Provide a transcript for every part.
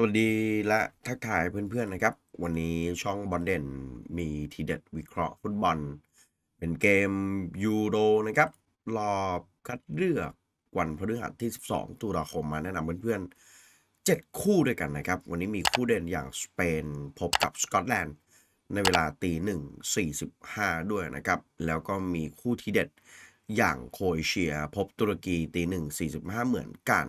สวัสดีและทักทายเพื่อนๆนะครับ วันนี้ช่องบอลเด่นมีทีเด็ดวิเคราะห์ฟุตบอล เป็นเกมยูโรนะครับ รอบคัดเลือกวันพฤหัสที่ 12ตุลาคมมาแนะนำเพื่อนๆ7คู่ด้วยกันนะครับ วันนี้มีคู่เด่นอย่างสเปนพบกับสกอตแลนด์ในเวลาตีหนึ่งสี่สิบห้าด้วยนะครับ แล้วก็มีคู่ทีเด็ดอย่างโคเอเชียพบตุรกีตีหนึ่งสี่สิบห้าเหมือนกัน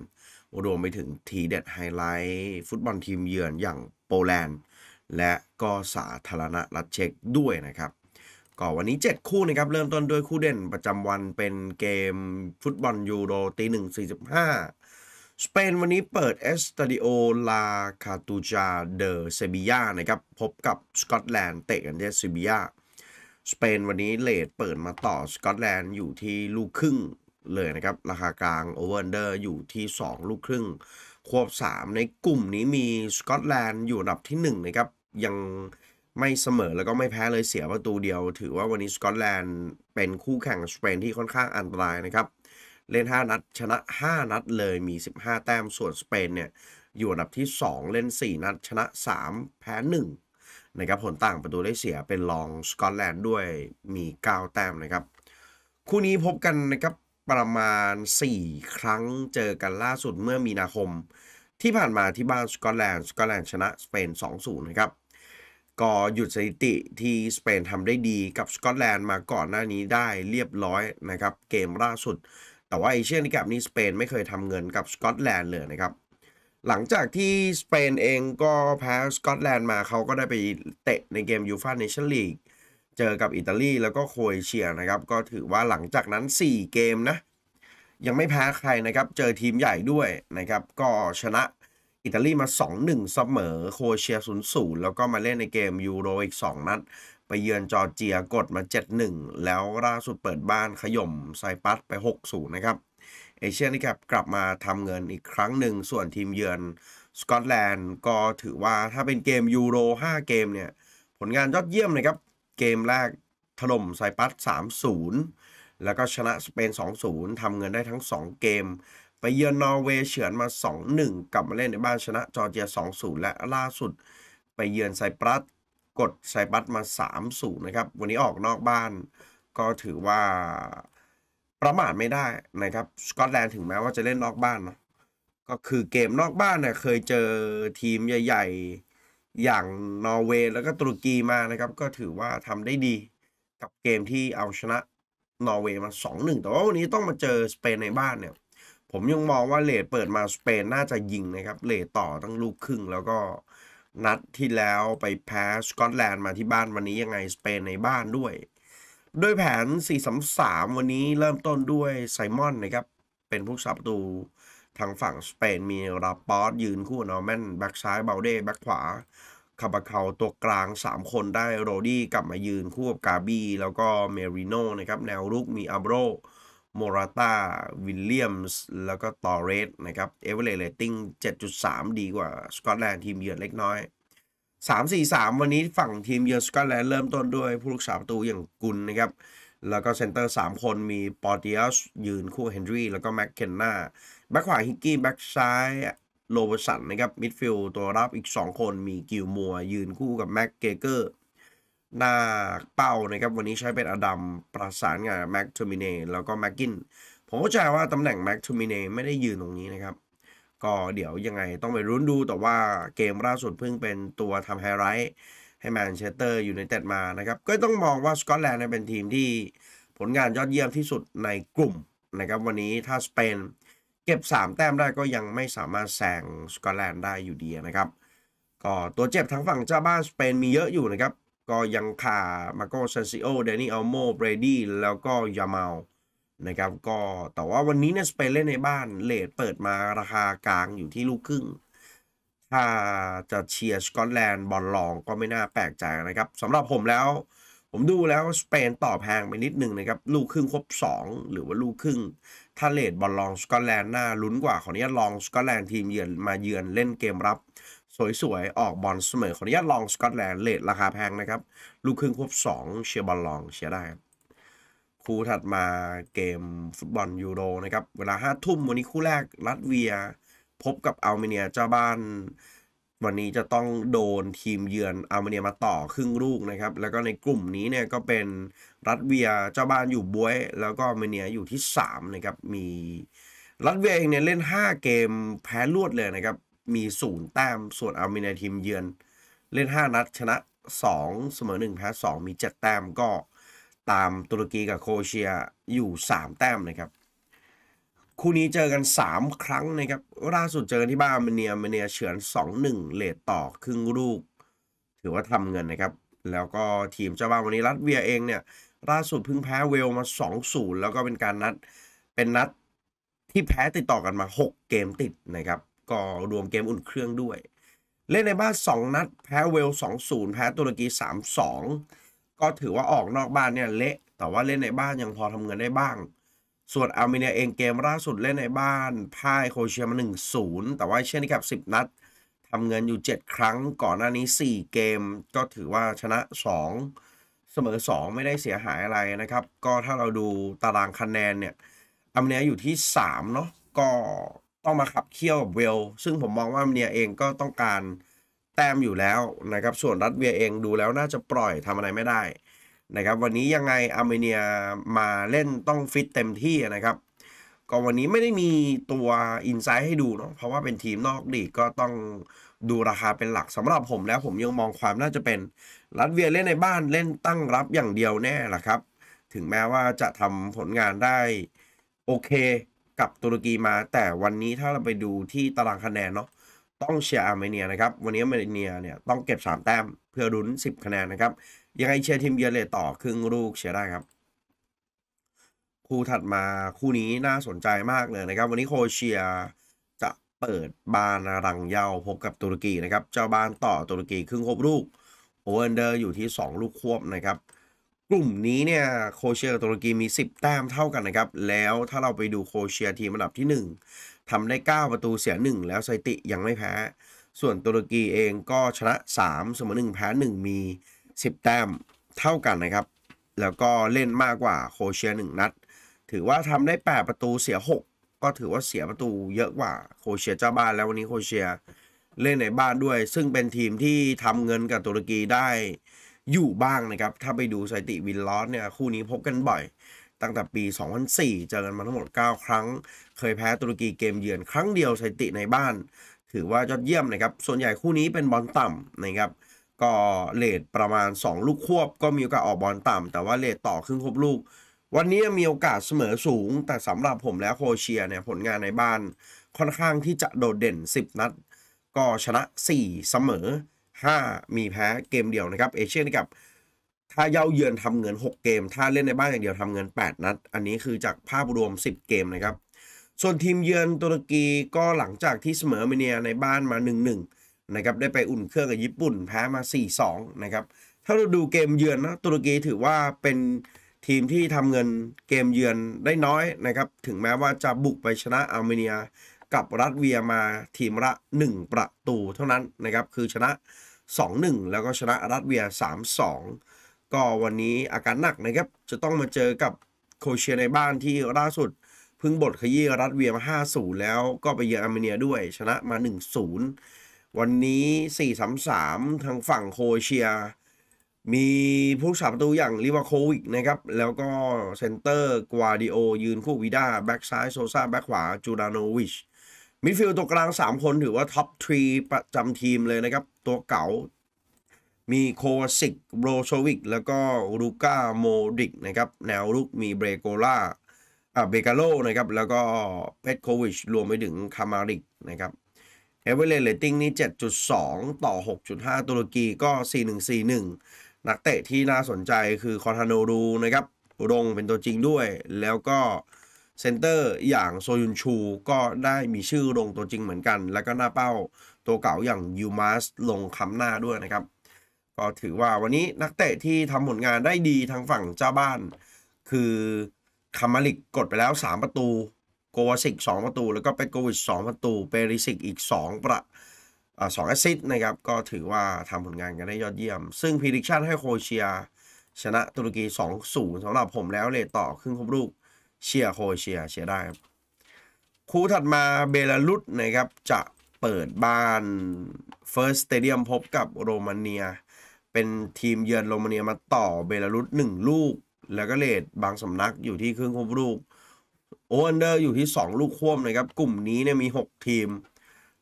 รวมไปถึงทีเด็ดไฮไลท์ ฟุตบอลทีมเยือนอย่างโปแลนด์และก็สาธารณรัฐเช็กด้วยนะครับ ก็วันนี้ 7 คู่นะครับ เริ่มต้นด้วยคู่เด่นประจำวันเป็นเกมฟุตบอลยูโรตีหนึ่งสี่สิบห้าสเปนวันนี้เปิดเอสตาดิโอลาคาตูจาเดอเซบียานะครับ พบกับสกอตแลนด์เตะกันที่เซบียาสเปนวันนี้เลดเปิดมาต่อสกอตแลนด์อยู่ที่ลูกครึ่งเลยนะครับ ราคากลางโอเวอร์เดอร์อยู่ที่ 2 ลูกครึ่ง ควบ 3 ในกลุ่มนี้มีสกอตแลนด์อยู่อันดับที่ 1 นะครับ ยังไม่เสมอแล้วก็ไม่แพ้เลยเสียประตูเดียว ถือว่าวันนี้สกอตแลนด์เป็นคู่แข่งสเปนที่ค่อนข้างอันตรายนะครับ เล่น 5 นัด ชนะ 5 นัดเลยมี 15 แต้มส่วนสเปนเนี่ย อยู่อันดับที่ 2 เล่น 4 นัด ชนะ 3 แพ้1นะครับผลต่างประตูได้เสียเป็นรองสกอตแลนด์ด้วยมี 9 แต้มนะครับคู่นี้พบกันนะครับประมาณ 4 ครั้งเจอกันล่าสุดเมื่อมีนาคม ที่ผ่านมาที่บ้านสกอตแลนด์สกอตแลนด์ชนะสเปน2-0นะครับก็หยุดสถิติที่สเปนทำได้ดีกับสกอตแลนด์มาก่อนหน้านี้ได้เรียบร้อยนะครับเกมล่าสุด แต่ว่าไอเชียนกับนี้สเปนไม่เคยทำเงินกับสกอตแลนด์เลยนะครับหลังจากที่สเปนเองก็แพ้สกอตแลนด์มาเขาก็ได้ไปเตะในเกมยูฟ่าเนชั่นลีกเจอกับอิตาลีแล้วก็โคเอเชียนะครับ ก็ถือว่าหลังจากนั้น 4 เกมนะ ยังไม่แพ้ใครนะครับ เจอทีมใหญ่ด้วยนะครับ ก็ชนะ อิตาลีมา 2-1 เสมอโคเอเชีย0-0 แล้วก็มาเล่นในเกมยูโรอีก 2 นัดไปเยือนจอร์เจียกดมา 7-1 แล้วล่าสุดเปิดบ้านขย่มไซปัสไป6-0นะครับ เอเชียนี่ครับกลับมาทำเงินอีกครั้งหนึ่งส่วนทีมเยือนสกอตแลนด์ ก็ถือว่าถ้าเป็นเกมยูโร5เกมเนี่ยผลงานยอดเยี่ยมนะครับเกมแรกถล่มไซปัส 3-0 แล้วก็ชนะสเปน 2-0 ทำเงินได้ทั้ง 2 เกม ไปเยือนนอร์เวย์เฉือนมา 2-1 กลับมาเล่นในบ้านชนะจอร์เจีย 2-0 และล่าสุด ไปเยือนไซปรัส กดไซปัสมา 3-0 นะครับ วันนี้ออกนอกบ้านก็ถือว่าประมาทไม่ได้นะครับ สกอตแลนด์ถึงแม้ว่าจะเล่นนอกบ้านเนาะ ก็คือเกมนอกบ้านเนี่ยเคยเจอทีมใหญ่ๆอย่างนอร์เวย์แล้วก็ตุรกีมานะครับ ก็ถือว่าทำได้ดีกับเกมที่เอาชนะนอร์เวย์มา 2-1 แต่ว่าวันนี้ต้องมาเจอสเปนในบ้านเนี่ย ผมยังมองว่าเลทเปิดมาสเปนน่าจะยิงนะครับเลทต่อตั้งลูกครึ่งแล้วก็นัดที่แล้วไปแพ้สกอตแลนด์มาที่บ้านวันนี้ยังไงสเปนในบ้านด้วย ด้วยแผน 4-3-3 วันนี้เริ่มต้นด้วยไซมอนนะครับ เป็นผู้สับประตูทางฝั่งสเปนมีรับปอสยืนคู่ นอร์แมนแบ็กซ้ายเบลเด้แบ็กขวาคาบาเคาตัวกลาง 3 คนได้โรดี้กลับมายืนคู่กับกาบีแล้วก็เมริโนนะครับแนวรุก มีอับโรโมราตาวิลเลียมส์แล้วก็ตอเรสนะครับ เอเวอร์เรตติ้ง7.3 ดีกว่า สกอตแลนด์ ทีมเยือนเล็กน้อย 3-4-3 วันนี้ฝั่งทีมเยือนสกอตแลนด์เริ่มต้นด้วยผู้รักษาประตูอย่างกุลนะครับแล้วก็เซนเตอร์3 คนมีปอร์ติอัสยืนคู่เฮนรี่แล้วก็แม็กเคนนาแบ็กขวาฮิกกี้แบ็กซ้ายโรบสันนะครับมิดฟิลด์ตัวรับอีก 2 คนมีกิลมัว ยืนคู่กับ แม็กเกเกอร์ หน้าเป้านะครับวันนี้ใช้เป็นอดัมประสานงานแม็กทูมิเนแล้วก็แม็กกิน ผมเข้าใจว่าตำแหน่ง แม็กทูมิเนไม่ได้ยืนตรงนี้นะครับ ก็เดี๋ยวยังไงต้องไปรุ้นดูแต่ว่าเกมล่าสุดเพิ่งเป็นตัวทำไฮไลท์ให้แมนเชสเตอร์อยู่ในเตดมานะครับก็ต้องมองว่าสกอตแลนด์เป็นทีมที่ผลงานยอดเยี่ยมที่สุดในกลุ่มนะครับวันนี้ถ้าสเปนเก็บ3แต้มได้ก็ยังไม่สามารถแซงสกอตแลนด์ได้อยู่ดีนะครับ ก็ตัวเจ็บทั้งฝั่งเจ้าบ้านสเปนมีเยอะอยู่นะครับ ก็ยังขามาโกเซนซิโอเดนี่อัลโมเบรดี้แล้วก็ยามาลนะครับก็แต่ว่าวันนี้เนี่ยสเปนเล่นในบ้านเลทเปิดมาราคากลางอยู่ที่ลูกครึ่ง ถ้าจะเชียร์สกอตแลนด์บอลลองก็ไม่น่าแปลกใจนะครับสำหรับผมแล้วผมดูแล้วสเปนต่อแพงไปนิดนึงนะครับลูกครึ่งครบ2 หรือว่าลูกครึ่งถ้าเลดบอลลองสกอตแลนด์น่าลุ้นกว่าขออนุญาตลองสกอตแลนด์ทีมเยือนมาเยือนเล่นเกมรับ สวยๆออก บอลเสมอขออนุญาตลองสกอตแลนด์เลดราคาแพงนะครับลูกครึ่งครบ2 เชียร์บอลลองเชียร์ได้คู่ถัดมาเกมฟุตบอลยูโรนะครับเวลา5ทุ่มวันนี้คู่แรกลัตเวีย พบกับอัลเมเนียเจ้าบ้านวันนี้จะต้องโดนทีมเยือนอาร์เมเนียมาต่อครึ่งลูกนะครับ แล้วก็ในกลุ่มนี้เนี่ยก็เป็นรัสเวียเจ้าบ้านอยู่บวย แล้วก็อาร์เมเนียอยู่ที่ 3 นะครับ มีรัสเวียเองเนี่ยเล่น 5 เกมแพ้รวดเลยนะครับ มี 0 แต้มส่วนอาร์เมเนียทีมเยือน เล่น 5 นัดชนะ 2เสมอ1แพ้2มี 7 แต้มก็ตามตุรกีกับโคเชียอยู่3แต้มนะครับคู่นี้เจอกัน 3 ครั้งนะครับ ล่าสุดเจอกันที่บ้านมาเนียมาเนียเฉือน2-1 เลทต่อครึ่งลูก ถือว่าทำเงินนะครับ แล้วก็ทีมเจ้าบ้านวันนี้รัสเวียเองเนี่ย ล่าสุดเพิ่งแพ้เวลมา2-0แล้วก็เป็นการนัดเป็นนัดที่แพ้ติดต่อกันมา 6 เกมติดนะครับ ก็รวมเกมอุ่นเครื่องด้วย เล่นในบ้าน 2 นัด แพ้เวล 2-0 แพ้ตุรกี 3-2 ก็ถือว่าออกนอกบ้านเนี่ยเละแต่ว่าเล่นในบ้านยังพอทำเงินได้บ้างส่วนอาร์เมเนียเองเกมล่าสุดเล่นในบ้านพ่ายโคเชียมา1-0 แต่ว่าเช่นนี้รับ 10 นัดทำเงินอยู่ 7 ครั้งก่อนหน้านี้ 4 เกม ก็ถือว่าชนะ 2 เสมอ2 ไม่ได้เสียหายอะไรนะครับ ก็ถ้าเราดูตารางคะแนนเนี่ยอาร์เมเนียอยู่ที่ 3 เนาะก็ต้องมาขับเคี่ยวกับเวล ซึ่งผมมองว่าอาร์เมเนียเองก็ต้องการแต้มอยู่แล้วนะครับส่วนรัสเวียเองดูแล้วน่าจะปล่อยทำอะไรไม่ได้นะครับวันนี้ยังไงอาร์เมเนียมาเล่นต้องฟิตเต็มที่นะครับ ก็วันนี้ไม่ได้มีตัวอินไซต์ให้ดูเนาะเพราะว่าเป็นทีมนอกดีก็ต้องดูราคาเป็นหลักสำหรับผมแล้วผมยังมองความน่าจะเป็นรัสเวียเล่นในบ้านเล่นตั้งรับอย่างเดียวแน่ละครับ ถึงแม้ว่าจะทำผลงานได้โอเคกับตุรกีมา แต่วันนี้ถ้าเราไปดูที่ตารางคะแนนเนาะต้องเชียร์อาร์เมเนียนะครับวันนี้อาร์เมเนียเนี่ยต้องเก็บ 3 แต้ม เพื่อรุน10 คะแนนนะครับยังไงเชียร์ทีมเยือนเลยต่อครึ่งลูกเชียร์ได้ครับ คู่ถัดมาคู่นี้น่าสนใจมากเลยนะครับ วันนี้โคเชียจะเปิดบ้านรังเยาพบกับตุรกีนะครับ เจ้าบ้านต่อตุรกีครึ่งครบลูกโอเวอร์เดอร์อยู่ที่ 2 ลูกควบนะครับกลุ่มนี้เนี่ยโคเชียกับตุรกีมี 10 แต้มเท่ากันนะครับ แล้วถ้าเราไปดูโคเชียทีมอันดับที่ 1 ทำได้9ประตูเสีย 1 แล้วสซติยังไม่แพ้ ส่วนตุรกีเองก็ชนะ3เสมอ1แพ้1มี10แต้มเท่ากันนะครับ แล้วก็เล่นมากกว่าโคเชีย 1 นัด ถือว่าทำได้ 8 ประตูเสีย 6 ก็ถือว่าเสียประตูเยอะกว่าโคเชียเจ้าบ้านแล้ววันนี้โคเชียเล่นในบ้านด้วย ซึ่งเป็นทีมที่ทำเงินกับตุรกีได้อยู่บ้างนะครับ ถ้าไปดูสถิติวินลอสเนี่ยคู่นี้พบกันบ่อย ตั้งแต่ปี 2004เจอกันมาทั้งหมด 9 ครั้ง เคยแพ้ตุรกีเกมเยือนครั้งเดียวสถิติในบ้าน ถือว่ายอดเยี่ยมนะครับส่วนใหญ่คู่นี้เป็นบอลต่ำนะครับก็เลทประมาณ 2 ลูกควบ ก็มีโอกาสออกบอลต่ำแต่ว่าเลทต่อครึ่งครบลูก วันนี้มีโอกาสเสมอสูง แต่สำหรับผมแล้วโคเชียเนี่ยผลงานในบ้านค่อนข้างที่จะโดดเด่น 10 นัด ก็ชนะ 4 เสมอ 5 มีแพ้เกมเดียวนะครับ เอเชียนกับ ถ้าเย้าเยือนทำเงิน 6 เกม ถ้าเล่นในบ้านอย่างเดียวทำเงิน 8 นัด อันนี้คือจากภาพรวม 10 เกมนะครับส่วนทีมเยือนตุรกีก็หลังจากที่เสมอเมเนียในบ้านมา1-1นะครับได้ไปอุ่นเครื่องกับญี่ปุ่นแพ้มา 4-2นะครับถ้าเราดูเกมเยือนนะตุรกีถือว่าเป็นทีมที่ทำเงินเกมเยือนได้น้อยนะครับถึงแม้ว่าจะบุกไปชนะอาร์เมเนียกับรัสเวียมาทีมละ1 ประตูเท่านั้นนะครับคือชนะ 2-1 แล้วก็ชนะรัสเวีย 3-2 ก็วันนี้อาการหนักนะครับจะต้องมาเจอกับโคเชียในบ้านที่ล่าสุด พึ่งบทขยี้รัสเวียมา5-0แล้วก็ไปเยือนอาร์เมเนียด้วย ชนะมา1-0วันนี้ 4-3-3 ทางฝั่งโคเชีย มีผู้สาประตูอย่างลิวาโควิกนะครับ แล้วก็เซนเตอร์กวาดิโอยืนคู่วิดาแบ็กซ้าย โซซาแบ็กขวา จูดานอวิช มิดฟิลด์ตัวกลาง 3 คน ถือว่าท็อปทรีประจำทีมเลยนะครับ ตัวเก่ามีโควาสิกโรโชวิกแล้วก็ ลูก้า โมดิกนะครับ แนวรุก มีเบรโกล่าอ่าเบกาโลนะครับแล้วก็เพตโควิชรวมไปถึงคามาริกนะครับเอเวอร์เรตติ้งนี่7.2 ต่อ 6.5ตุรกีก็ 4141 นักเตะที่น่าสนใจคือ คอนทานโนรูนะครับรงเป็นตัวจริงด้วย แล้วก็ เซนเตอร์อย่างโซยุนชู ก็ได้มีชื่อลงตัวจริงเหมือนกัน แล้วก็หน้าเป้าตัวเก่าอย่างยูมาสลงคำหน้าด้วยนะครับ ก็ถือว่าวันนี้นักเตะที่ทำผลงานได้ดีทางฝั่งเจ้าบ้าน คือคามาลิกกดไปแล้ว3 ประตูโกวาสิกสองประตู แล้วก็เป็นโกวิดสองประตูเปริสิกอีกสองประสองแอซิสนะครับ ก็ถือว่าทำผลงานกันได้ยอดเยี่ยม ซึ่งพิลิชันให้โคเชีย ชนะตุรกี2-0สำหรับผมแล้วเลยต่อครึ่งครบลูก เชียร์โคเชียเชียร์ได้ครับ คู่ถัดมาเบลารุสนะครับจะเปิดบ้านเฟิร์สสเตเดียมพบกับโรมาเนีย เป็นทีมเยือนโรมาเนียมาต่อเบลารุส1ลูกแล้วก็เลดบางสำนักอยู่ที่ครึ่งครบลูกโออวนเดอร์อยู่ที่ 2 ลูกควมนะครับ กลุ่มนี้เนี่ยมี 6 ทีม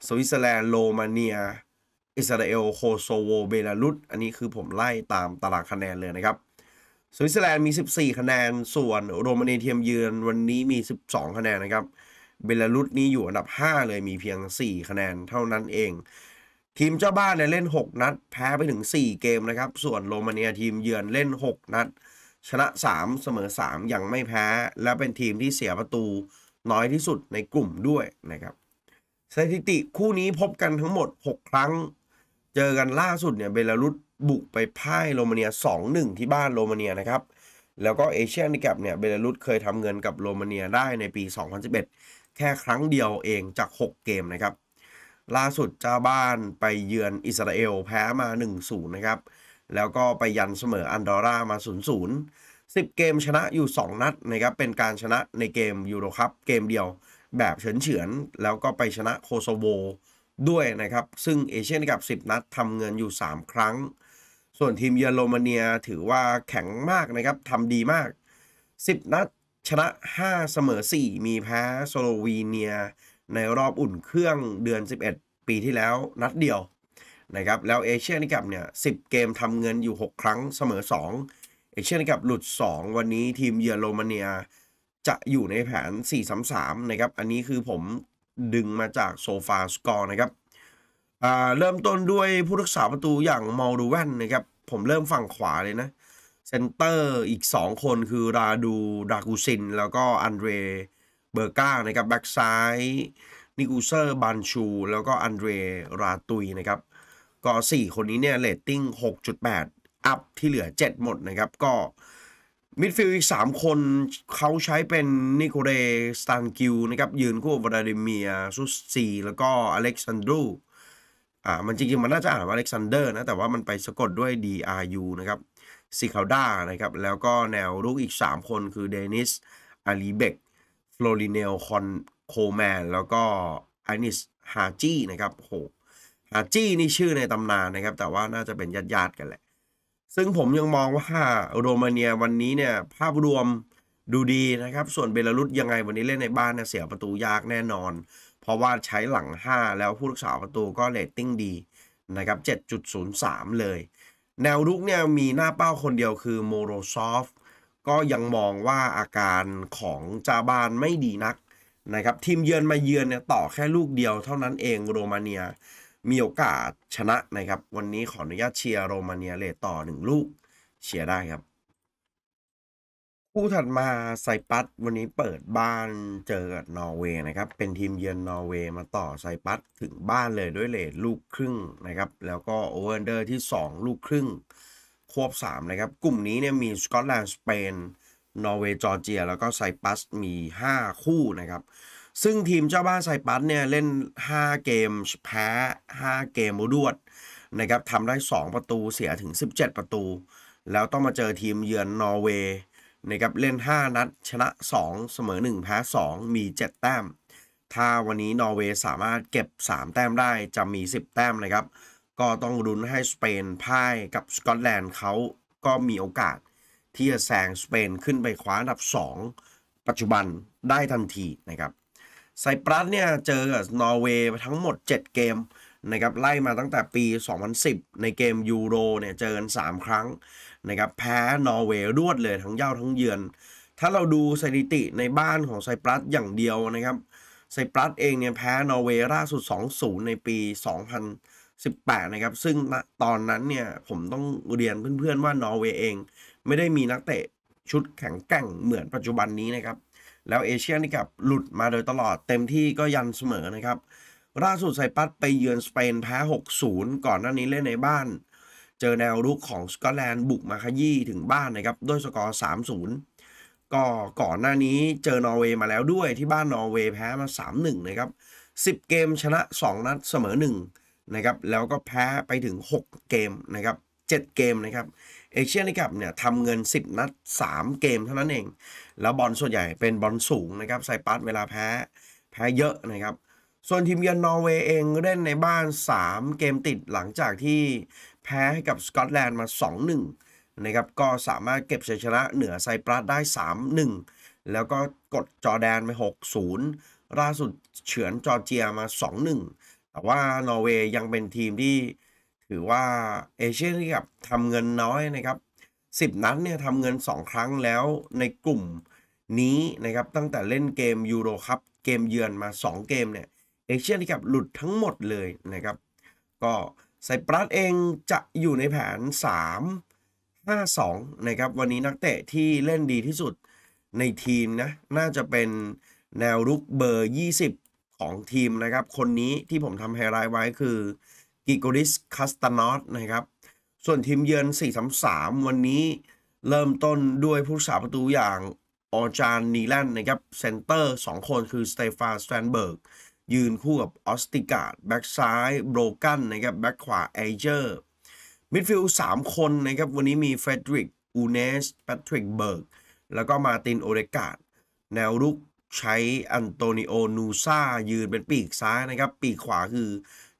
สวิตเซอร์แลนด์โรมาเนียอิสราเอลโคโซโวเบลารุสอันนี้คือผมไล่ตามตารางคะแนนเลยนะครับสวิตเซอร์แลนด์มี 14 คะแนน ส่วนโรมาเนียทีมเยือนวันนี้มี 12 คะแนนนะครับเบลารุสนี้อยู่อันดับ 5 เลยมีเพียง 4 คะแนน เท่านั้นเอง ทีมเจ้าบ้านเนี่ยเล่น 6 นัด แพ้ไปถึง 4 เกมนะครับ ส่วนโรมาเนียทีมเยือนเล่น 6 นัดชนะ 3 เสมอ3 ยังไม่แพ้ และเป็นทีมที่เสียประตูน้อยที่สุดในกลุ่มด้วยนะครับสถิติคู่นี้พบกันทั้งหมด 6 ครั้งเจอกันล่าสุดเนี่ยเบลารุสบุกไปพ่ายโรมาเนีย 2-1 ที่บ้านโรมาเนียนะครับแล้วก็เอเชียนแกปเนี่ยเบลารุสเคยทำเงินกับโรมาเนียได้ในปี 2011 แค่ครั้งเดียวเองจาก 6 เกมนะครับล่าสุดเจ้าบ้านไปเยือนอิสราเอล แพ้มา1-0นะครับแล้วก็ไปยันเสมออันดอร่ามา0ูนย์สิบเกมชนะอยู่ 2 นัดนะครับเป็นการชนะในเกมยูโรคัพเกมเดียว แบบเฉินเฉือนแล้วก็ไปชนะโคโซโวด้วยนะครับซึ่งเอเชียนกับ 10 นัดทำเงินอยู่ 3 ครั้ง ส่วนทีมเยอรมนีถือว่าแข็งมากนะครับทำดีมาก 10 นัด ชนะ5เสมอ 4 มีแพ้สโลวีเนีย ในรอบอุ่นเครื่องเดือน 11 ปีที่แล้วนัดเดียวนะครับแล้วเอเชียนิกับเนี่ยสิเกมทำเงินอยู่ 6 ครั้งเสมอ 2เอเชียนิกับหลุด 2 วันนี้ทีมเยอรมนีจะอยู่ในแผน4ามนะครับอันนี้คือผมดึงมาจากโซฟาสกอร์นะครับเริ่มต้นด้วยผู้รักษาประตูอย่างมอลดูแวนนะครับผมเริ่มฝั่งขวาเลยนะเซนเตอร์อีก 2 คนคือราดูดากูซินแล้วก็อันเดรเบอร์ก้านะครับแบ็กซ้ายนิกูเซอร์บันชูแล้วก็อันเดรราตุยนะครับก็4คนนี้เนี่ยเรตติ้ง 6.8 อัพที่เหลือ 7 หมดนะครับ ก็มิดฟิลด์อีก 3 คนเขาใช้เป็น นิโคเดสตันกิวนะครับ ยืนคู่วลาดิเมียซุสซีแล้วก็อเล็กซานดรูอ่ามันจริงๆมันน่าจะอ่านว่าอเล็กซานเดอร์นะ แต่ว่ามันไปสะกดด้วย DRU นะครับซิคาด้านะครับ แล้วก็แนวลูกอีก 3 คนคือ เดนิส อาลีเบกฟลอริเนลคอนโคแมนแล้วก็อานิสฮาจีนะครับโหาจี้นี่ชื่อในตำนานนะครับ แต่ว่าน่าจะเป็นญาติญาติกันแหละ ซึ่งผมยังมองว่าโรมาเนียวันนี้เนี่ย ภาพรวมดูดีนะครับ ส่วนเบลารุสยังไงวันนี้เล่นในบ้านเนี่ยเสียประตูยากแน่นอน เพราะว่าใช้หลัง 5แล้วผู้รักษาประตูก็เรตติ้งดี นะครับ 7.03 เลย แนวรุกเนี่ยมีหน้าเป้าคนเดียวคือโมโรซอฟก็ยังมองว่าอาการของจาบานไม่ดีนักนะครับทีมเยือนมาเยือนเนี่ยต่อแค่ลูกเดียว เท่านั้นเองโรมาเนียมีโอกาสชนะนะครับ วันนี้ขออนุญาตเชียร์โรมาเนียเลตต่อหนึ่งลูกเชียร์ได้ครับคู่ถัดมาไซปัส วันนี้เปิดบ้านเจอกับนอร์เวย์นะครับ เป็นทีมเยือนนอร์เวย์มาต่อไซปัส ถึงบ้านเลยด้วยเลทลูกครึ่งนะครับ แล้วก็โอเวอร์เดอร์ที่ 2 ลูกครึ่ง ควบ3 นะครับ กลุ่มนี้เนี่ยมีสกอตแลนด์สเปนนอร์เวย์จอร์เจียแล้วก็ไซปัส มี 5 คู่นะครับซึ่งทีมเจ้าบ้านไซปัสเนี่ยเล่น 5 เกมแพ้ 5 เกมรวดนะครับทำได้ 2 ประตูเสียถึง 17 ประตู แล้วต้องมาเจอทีมเยือนนอร์เวย์นะครับเล่น 5 นัด ชนะ 2 เสมอ 1 แพ้ 2 มี 7 แต้ม ถ้าวันนี้นอร์เวย์สามารถเก็บ 3 แต้มได้จะมี 10 แต้มนะครับ ก็ต้องรุนให้สเปนพ่ายกับสกอตแลนด์เขาก็มีโอกาสที่จะแซงสเปนขึ้นไปคว้าอันดับ 2 ปัจจุบันได้ทันทีนะครับไซปรัสเนี่ยเจอกับนอร์เวย์ทั้งหมด 7 เกมนะครับไล่มาตั้งแต่ปี 2010 ในเกมยูโรเนี่ยเจอกัน3 ครั้งนะครับแพ้นอร์เวย์รวดเลยทั้งเย้าทั้งเยือน ถ้าเราดูสถิติในบ้านของไซปรัสอย่างเดียวนะครับไซปรัสเองเนี่ยแพ้นอร์เวย์ล่าสุด 2-0 ในปี 2018นะครับซึ่งตอนนั้นเนี่ย ผมต้องเรียนเพื่อนๆว่านอร์เวย์เอง ไม่ได้มีนักเตะชุดแข็งแกร่งเหมือนปัจจุบันนี้นะครับแล้วเอเชียนี่กับหลุดมาโดยตลอดเต็มที่ก็ยันเสมอนะครับล่าสุดไซปัสไปเยือนสเปนแพ้ 6-0 ก่อนหน้านี้เล่นในบ้าน เจอแนวรุกของสกอตแลนด์บุกมาขยี้ถึงบ้านนะครับ ด้วยสกอร์ 3-0ก็ก่อนหน้านี้เจอนอร์เวย์มาแล้วด้วย ที่บ้านนอร์เวย์แพ้มา 3-1 นะครับ 10 เกมชนะ 2 นัดเสมอ 1 นะครับ แล้วก็แพ้ไปถึง 6 เกมนะครับ 7 เกมนะครับเอเชียนกับเนี่ยทำเงิน 10นัด 3 เกมเท่านั้นเอง แล้วบอลส่วนใหญ่เป็นบอลสูงนะครับไซปรัสเวลาแพ้แพ้เยอะนะครับ ส่วนทีมเยือนนอร์เวย์เองเล่นในบ้าน 3 เกมติดหลังจากที่แพ้ให้กับสกอตแลนด์มา 2-1นะครับก็สามารถเก็บชัยชนะเหนือไซปรัสได้ 3-1 แล้วก็กดจอแดนไป6-0 ล่าสุดเฉือนจอร์เจียมา 2-1แต่ว่านอร์เวย์ยังเป็นทีมที่ถือว่าเอเชียที่กับทำเงินน้อยนะครับ10 นัดเนี่ยทำเงิน 2 ครั้งแล้วในกลุ่มนี้นะครับตั้งแต่เล่นเกมยูโรครับเกมเยือนมา2เกมเนี่ยเอเชียที่กับหลุดทั้งหมดเลยนะครับก็ไซปรัสเองจะอยู่ในแผน 3 5 2นะครับวันนี้นักเตะที่เล่นดีที่สุดในทีมนะน่าจะเป็นแนวรุกเบอร์ 20 ของทีมนะครับคนนี้ที่ผมทำไฮไลท์ไว้คือกิโกริสคาสตานอสนะครับส่วนทีมเยือน 4-3-3 วันนี้เริ่มต้นด้วยผู้สาประตูอย่าง ออจานนีแลนนะครับเซนเตอร์2 คนคือ สเตฟานสแตนเบิร์กยืนคู่กับ ออสติกาดแบ็กซ้าย โบรกันนะครับแบ็กขวาเอเจอร์ มิดฟิลด์มคนนะครับวันนี้มีเฟดริก อูเนสแพทริกเบิร์กแล้วก็มาตินโอเดกาดแนวรุกใช้อันโตนิโอนูซายืนเป็นปีกซ้ายนะครับปีกขวาคือ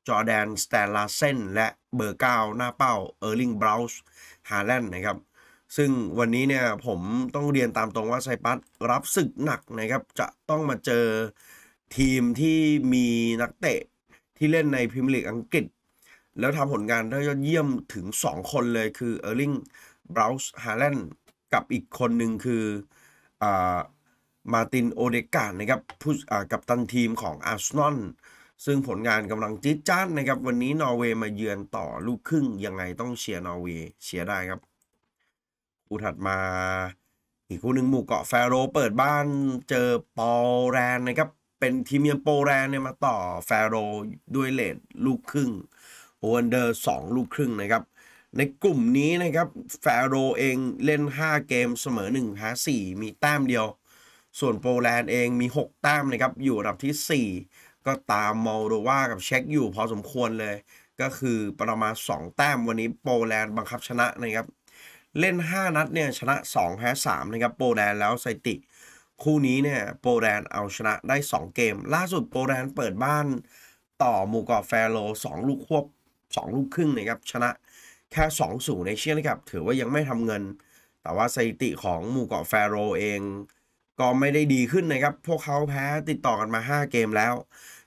จอแดน สแตลลาเซนและเบอร์เก้าหน้าเป้า เออร์ลิงบราวส์ฮาแลนด์นะครับซึ่งวันนี้เนี่ยผมต้องเรียนตามตรงว่าไซปัส รับศึกหนักนะครับจะต้องมาเจอทีมที่มีนักเตะที่เล่นในพรีเมียร์ลีกอังกฤษ แล้วทำผลงานได้ยอดเยี่ยมถึง 2 คนเลยคือเออร์ลิงบราวส์ฮาแลนด์กับอีกคนหนึ่งคืออมาตินโอเดกานะครับผู้กับตันทีมของอาร์เซนอลซึ่งผลงานกำลังจิ๊ดจ้านนะครับ วันนี้นอร์เวย์มาเยือนต่อลูกครึ่ง ยังไงต้องเชียร์นอร์เวย์เชียร์ได้ครับคู่ถัดมาอีกคู่หนึ่งหมู่เกาะแฟโรเปิดบ้านเจอโปแลนด์นะครับ เป็นทีมเยือนโปแลนด์เนี่ยมาต่อแฟโรด้วยเลดลูกครึ่งโอเวเดอร์สองลูกครึ่งนะครับ ในกลุ่มนี้นะครับแฟโรเองเล่น 5 เกมเสมอ1แพ้สมีแต้มเดียว ส่วนโปแลนด์เองมี6แต้มนะครับอยู่อันดับที่ 4ก็ตามมอลโดวากับเช็คอยู่พอสมควรเลย ก็คือประมาณ 2 แต้มวันนี้โปแลนด์บังคับชนะนะครับเล่น 5 นัดเนี่ยชนะ 2 แพ้3นะครับโปแลนด์แล้วไซติ คู่นี้เนี่ยโปรแลนด์เอาชนะได้ 2 เกม ล่าสุดโปรแลนด์เปิดบ้านต่อมูกอแฟโร2ลูกควบ 2 ลูกครึ่งนะครับชนะแค่ 2 สูงในเชียงนะครับ ถือว่ายังไม่ทำเงิน แต่ว่าสถิติของหมู่เกาะแฟโรเองก็ไม่ได้ดีขึ้นนะครับพวกเขาแพ้ติดต่อกันมา 5 เกมแล้ว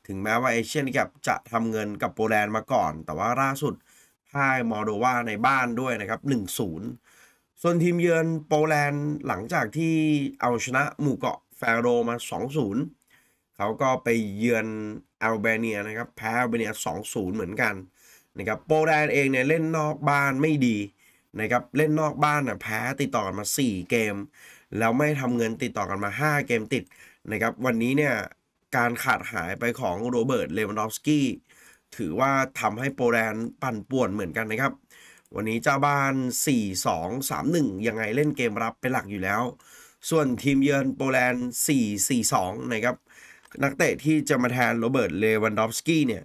ถึงแม้ว่าเอเชียนกับจะทำเงินกับโปแลนด์มาก่อน แต่ว่าล่าสุดพ่ายมอโดวาในบ้านด้วยนะครับ 1-0 ส่วนทีมเยือนโปแลนด์หลังจากที่เอาชนะหมู่เกาะแฟโรมา 2-0 เขาก็ไปเยือนอัลเบเนียนะครับ แพ้อัลเบเนีย 2-0 เหมือนกันนะครับโปแลนด์เองเนี่ย เล่นนอกบ้านไม่ดีนะครับเล่นนอกบ้านนะแพ้ติดต่อกันมา 4 เกม แล้วไม่ทำเงินติดต่อกันมา 5 เกมติดนะครับวันนี้เนี่ยการขาดหายไปของโรเบิร์ตเลวานดอฟสกี้ถือว่าทำให้โปแลนด์ปั่นป่วนเหมือนกันนะครับ วันนี้เจ้าบ้าน 4-2-3-1 ยังไงเล่นเกมรับเป็นหลักอยู่แล้ว ส่วนทีมเยือนโปแลนด์ 4-4-2 นะครับ นักเตะที่จะมาแทนโรเบิร์ตเลวันดอฟสกี้เนี่ย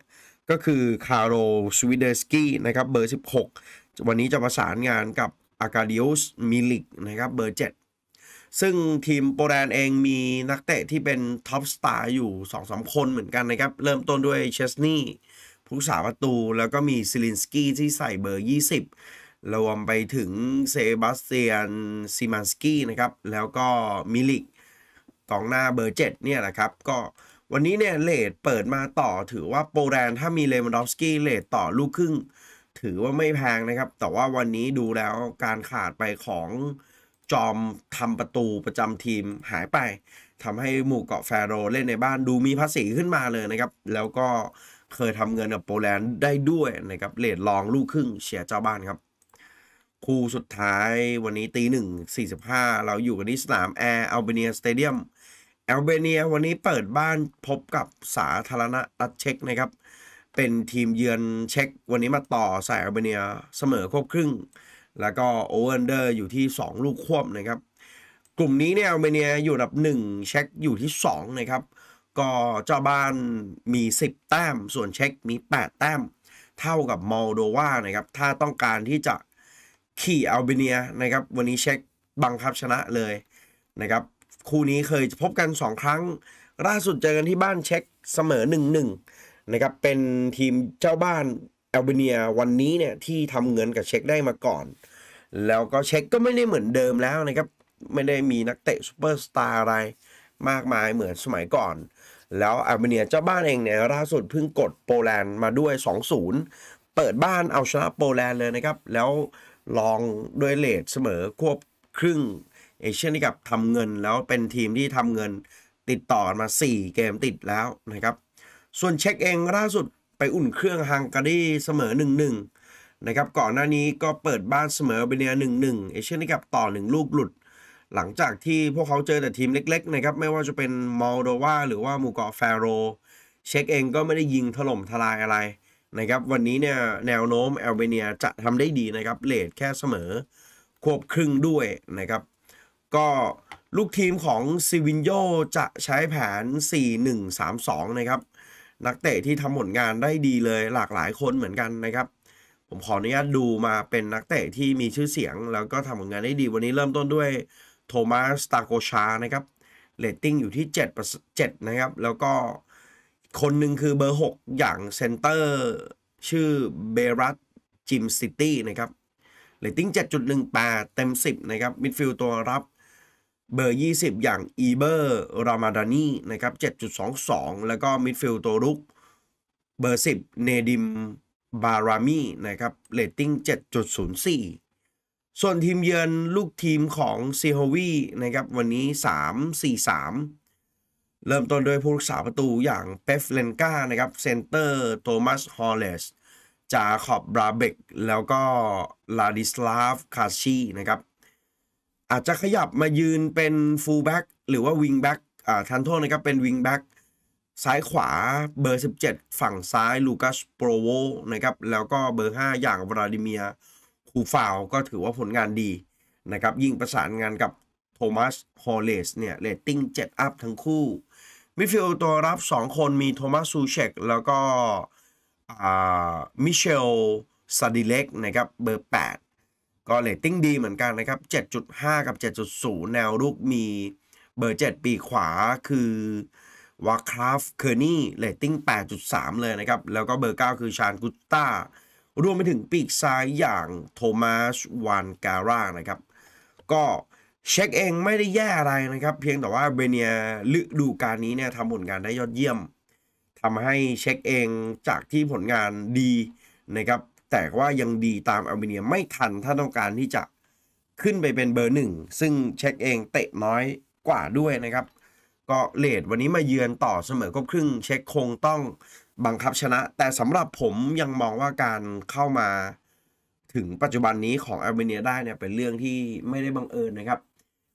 ก็คือคาร์โรสวิเดสกี้นะครับเบอร์ 16 วันนี้จะประสานงานกับอากาเดียสมิลิกนะครับเบอร์ 7ซึ่งทีมโปแลนด์เองมีนักเตะที่เป็นท็อปสตาร์อยู่2อสมคนเหมือนกันนะครับ เริ่มต้นด้วยเชสนียผู้สาประตู แล้วก็มีซิลินสกี้ที่ใส่เบอร์ 20 รวมไปถึงเซบาสเตียนซิมันสกี้นะครับ แล้วก็มิลิกกองหน้าเบอร์ 7 เนี่ยนะครับ ก็วันนี้เนี่ยเลทเปิดมาต่อถือว่าโปแลนด์ถ้ามีเลมอนดอฟสกี้เลทต่อลูกครึ่งถือว่าไม่แพงนะครับแต่ว่าวันนี้ดูแล้วการขาดไปของจอมทำประตูประจำทีมหายไป ทำให้หมู่เกาะแฟโรเล่นในบ้านดูมีภาษีขึ้นมาเลยนะครับ แล้วก็เคยทำเงินกับโปแลนด์ได้ด้วยนะครับเลดลองลูกครึ่งเชียร์เจ้าบ้านครับ คู่สุดท้ายวันนี้ตีหนึ่งสี่สิบห้าเราอยู่กันที่สนามแอร์อัลเบเนียสเตเดียมแอลเบเนียวันนี้เปิดบ้านพบกับสาธารณรัฐเช็กนะครับ เป็นทีมเยือนเช็กวันนี้มาต่อสายอัลเบเนียเสมอครบครึ่งแล้วก็โอเวอร์เดอร์อยู่ที่ 2 ลูกควบนะครับ กลุ่มนี้เนี่ยอาร์เมเนียอยู่อันดับ 1 เช็คอยู่ที่ 2 นะครับ ก็เจ้าบ้านมี 10 แต้ม ส่วนเช็คมี 8 แต้ม เท่ากับมอลโดวานะครับ ถ้าต้องการที่จะขี่อัลเบเนียนะครับ วันนี้เช็คบังคับชนะเลยนะครับคู่นี้เคยพบกัน 2 ครั้ง ล่าสุดเจอกันที่บ้านเช็คเสมอ1-1นะครับเป็นทีมเจ้าบ้านแอลเบเนีย วันนี้เนี่ยที่ทำเงินกับเช็คได้มาก่อน แล้วก็เช็คก็ไม่ได้เหมือนเดิมแล้วนะครับไม่ได้มีนักเตะซูเปอร์สตาร์อะไรมากมายเหมือนสมัยก่อน แล้วแอลเบเนียเจ้าบ้านเองเนี่ยล่าสุดเพิ่งกดโปแลนด์มาด้วย 2-0เปิดบ้านเอาชนะโปแลนด์เลยนะครับแล้วลองด้วยเลทเสมอควบครึ่งเอเชียนี่กับทำเงินแล้วเป็นทีมที่ทำเงินติดต่อมา 4 เกมติดแล้วนะครับส่วนเช็คเองล่าสุดไปอุ่นเครื่องฮังการีเสมอ 1-1นะครับ ก่อนหน้านี้ก็เปิดบ้านเสมอเบเนียหหนนึึ่ง่งเอเชียนกับต่อ 1 ลูกหลุด หลังจากที่พวกเขาเจอแต่ทีมเล็กๆนะครับไม่ว่าจะเป็นมอลโดวาหรือว่าหมู่เกาะแฟโร เช็คเองก็ไม่ได้ยิงถล่มทลายอะไรนะครับ วันนี้เนี่ยแนวโน้มแอลเบเนียจะทำได้ดีนะครับเลดแค่เสมอควบครึ่งด้วยนะครับ ก็ลูกทีมของซิวินโยจะใช้แผน 4-1-3-2 นะครับนักเตะที่ทำผลงานได้ดีเลยหลากหลายคนเหมือนกันนะครับ ผมขออนุญาตดูมาเป็นนักเตะที่มีชื่อเสียง แล้วก็ทำผลงานได้ดีวันนี้เริ่มต้นด้วยโทมัสตาโกชานะครับเลตติ้งอยู่ที่7 7นะครับแล้วก็คนหนึ่งคือเบอร์ 6 อย่างเซนเตอร์ ชื่อเบรัตจิมซิตี้นะครับเลตติ้ง7.18เต็ม 10นะครับมิดฟิลด์ตัวรับเบอร์ 20 อย่างอีเบอร์ รามาดานีนะครับ7.22 แล้วก็มิดฟิลด์ตัวรุกเบอร์ 10 เนดิม บารามีนะครับเลตติ้ง 7.04 ส่วนทีมเยือนลูกทีมของซีโฮวีนะครับวันนี้ 3 4 3 เริ่มต้นด้วยผู้รักษาประตูอย่าง เปฟเลนกานะครับเซนเตอร์โทมัส ฮอลเลสจาขอบบราเบก แล้วก็ ลาดิสลาฟ คาชีนะครับอาจจะขยับมายืนเป็นฟูลแบ็กหรือว่าวิงแบ็กอ่าทันโทษนะครับเป็นวิงแบ็กซ้ายขวาเบอร์ 17 ฝั่งซ้ายลูคัสโปรโวนะครับแล้วก็เบอร์ 5 อย่างวลาดิเมียคูฟาว ก็ถือว่าผลงานดีนะครับยิ่งประสานงานกับโทมัสฮอลเลสเนี่ยเรตติ้ง7อัพทั้งคู่ มิฟิลตัวรับ2 คนมีโทมัสซูเชกแล้วก็มิเชลซาดิเล็กนะครับเบอร์ 8ก็เลตติ้งดีเหมือนกันนะครับ 7.5 กับ 7.0 แนวลูกมีเบอร์ 7 ปีขวาคือวาคราฟเคอร์นี่เลตติ้ง 8.3 เลยนะครับ แล้วก็เบอร์ 9 คือชานกุตตารวมไปถึงปีกซ้ายอย่างโทมัส วานการ่า นะครับ ก็เช็คเองไม่ได้แย่อะไรนะครับ เพียงแต่ว่าเบเนียลกดูการนี้เนี่ยทำผลงานได้ยอดเยี่ยม ทำให้เช็คเองจากที่ผลงานดีนะครับแต่ว่ายังดีตามอัลเมเนียไม่ทันถ้าต้องการที่จะขึ้นไปเป็นเบอร์หนึ่ง ซึ่งเช็คเองเตะน้อยกว่าด้วยนะครับ ก็เลดวันนี้มาเยือนต่อเสมอก็ครึ่งเช็คคงต้องบังคับชนะ แต่สำหรับผมยังมองว่าการเข้ามาถึงปัจจุบันนี้ของอาร์เมเนียได้เนี่ยเป็นเรื่องที่ไม่ได้บังเอิญนะครับ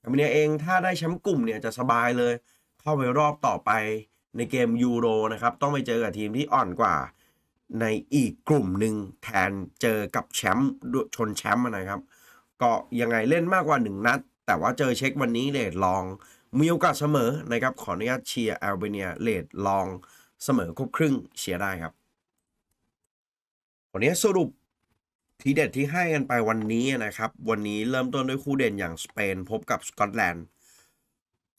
อาร์เมเนียเองถ้าได้แชมป์กลุ่มเนี่ยจะสบายเลย เข้าไปรอบต่อไปในเกมยูโรนะครับต้องไปเจอกับทีมที่อ่อนกว่าในอีกกลุ่มหนึ่งแทนเจอกับแชมป์ชนแชมป์นะครับ ก็ยังไงเล่นมากกว่า 1 นัด แต่ว่าเจอเช็ควันนี้เลดลอง มีโอกาสเสมอนะครับขออนุญาตเชียร์แอลเบเนียเลดลอง เสมอครบครึ่งเชียร์ได้ครับวันนี้สรุป ทีเด็ดที่ให้กันไปวันนี้นะครับ วันนี้เริ่มต้นด้วยคู่เด่นอย่างสเปน พบกับสกอตแลนด์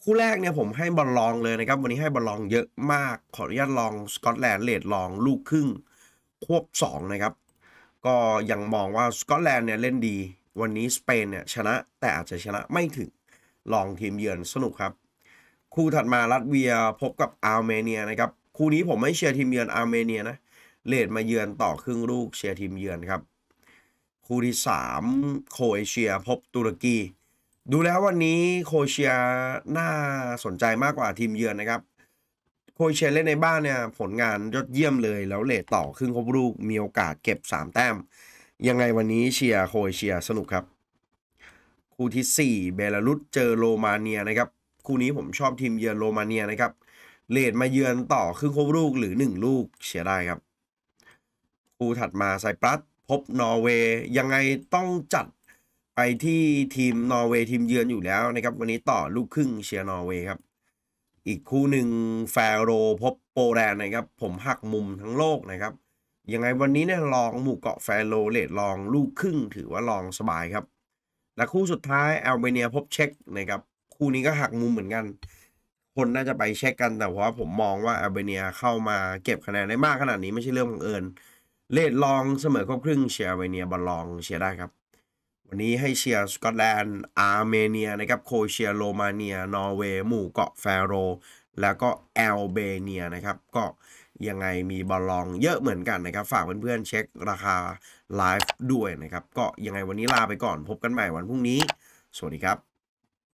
คู่แรกเนี่ยผมให้บอลลองเลยนะครับวันนี้ให้บอลลองเยอะมากขออนุญาตลองสกอตแลนด์เลดลองลูกครึ่งควบ2นะครับก็ยังมองว่าสกอตแลนด์เนี่ยเล่นดีวันนี้สเปนเนี่ยชนะแต่อาจจะชนะไม่ถึงลองทีมเยือนสนุกครับคู่ถัดมาลัตเวียพบกับอาร์เมเนียนะครับคู่นี้ผมไม่เชียร์ทีมเยือนอาร์เมเนียนะเลดมาเยือนต่อครึ่งลูกเชียร์ทีมเยือนครับ คู่ที่ 3 โคเอเชียพบตุรกี ดูแล้ววันนี้โคเชียน่าสนใจมากกว่าทีมเยือนนะครับโยเชนเล่นในบ้านเนี่ยผลงานยอดเยี่ยมเลยแล้วเลทต่อครึ่งครบลูกมีโอกาสเก็บ 3 แต้ม ยังไงวันนี้เชียร์โคเชียสนุกครับ คู่ที่ 4 เบลารุสเจอโรมาเนียนะครับคู่นี้ผมชอบทีมเยือนโรมาเนียนะครับเลทมาเยือนต่อครึ่งครบลูกหรือ 1 ลูก เชียร์ได้ครับ คู่ถัดมาไซปรัส พบนอร์เวย์ยังไงต้องจัดไปที่ทีมนอร์เวย์ทีมเยือนอยู่แล้วนะครับวันนี้ต่อลูกครึ่งเชียร์นอร์เวย์ครับอีกคู่หนึ่งแฟโรพบโปรแลนด์นะครับผมหักมุมทั้งโลกนะครับยังไงวันนี้เนี่ยลองหมู่เกาะแฟโรเลดลองลูกครึ่งถือว่าลองสบายครับ และคู่สุดท้ายแอลเบเนียพบเช็กนะครับคู่นี้ก็หักมุมเหมือนกัน คนน่าจะไปเช็คกันแต่ว่าผมมองว่าแอลเบเนียเข้ามาเก็บคะแนนได้มากขนาดนี้ไม่ใช่เรื่องบังเอิญเลดลองเสมอครบครึ่งเชียร์แอลเบเนียบอลลอง เชียร์ได้ครับวันนี้ให้เชียร์สกอตแลนด์อาร์เมเนียนะครับโคเชียโรมาเนีย นอร์เวย์หมู่เกาะแฟโรแล้วก็แอลเบเนียนะครับก็ยังไงมีบอลลองเยอะเหมือนกันนะครับฝากเพื่อนๆเช็คราคาไลฟ์ด้วยนะครับก็ยังไงวันนี้ลาไปก่อนพบกันใหม่วันพรุ่งนี้ สวัสดีครับ